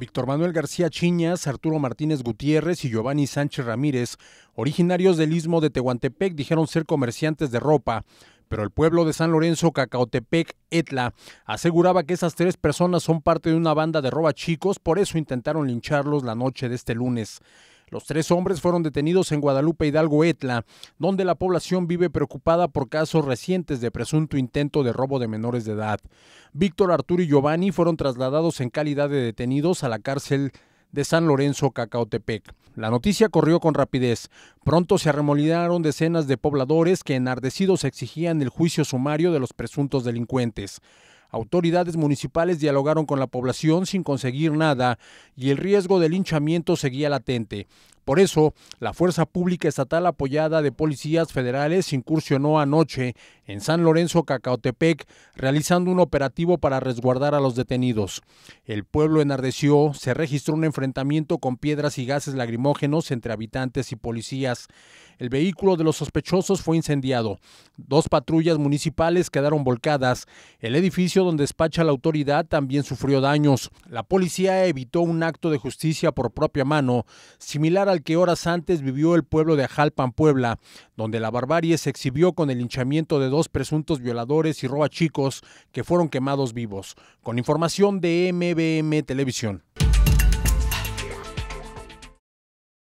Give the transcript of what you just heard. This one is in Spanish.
Víctor Manuel García Chiñas, Arturo Martínez Gutiérrez y Giovanni Sánchez Ramírez, originarios del istmo de Tehuantepec, dijeron ser comerciantes de ropa, pero el pueblo de San Lorenzo, Cacautepec, Etla, aseguraba que esas tres personas son parte de una banda de roba chicos, por eso intentaron lincharlos la noche de este lunes. Los tres hombres fueron detenidos en Guadalupe Hidalgo Etla, donde la población vive preocupada por casos recientes de presunto intento de robo de menores de edad. Víctor, Arturo y Giovanni fueron trasladados en calidad de detenidos a la cárcel de San Lorenzo, Cacautepec. La noticia corrió con rapidez. Pronto se arremolinaron decenas de pobladores que enardecidos exigían el juicio sumario de los presuntos delincuentes. Autoridades municipales dialogaron con la población sin conseguir nada y el riesgo del linchamiento seguía latente. Por eso, la Fuerza Pública Estatal apoyada de policías federales incursionó anoche en San Lorenzo Cacaotepec, realizando un operativo para resguardar a los detenidos. El pueblo enardeció, se registró un enfrentamiento con piedras y gases lagrimógenos entre habitantes y policías. El vehículo de los sospechosos fue incendiado. Dos patrullas municipales quedaron volcadas. El edificio donde despacha la autoridad también sufrió daños. La policía evitó un acto de justicia por propia mano, similar al que horas antes vivió el pueblo de Ajalpan, Puebla, donde la barbarie se exhibió con el hinchamiento de dos presuntos violadores y roba chicos que fueron quemados vivos. Con información de MBM Televisión.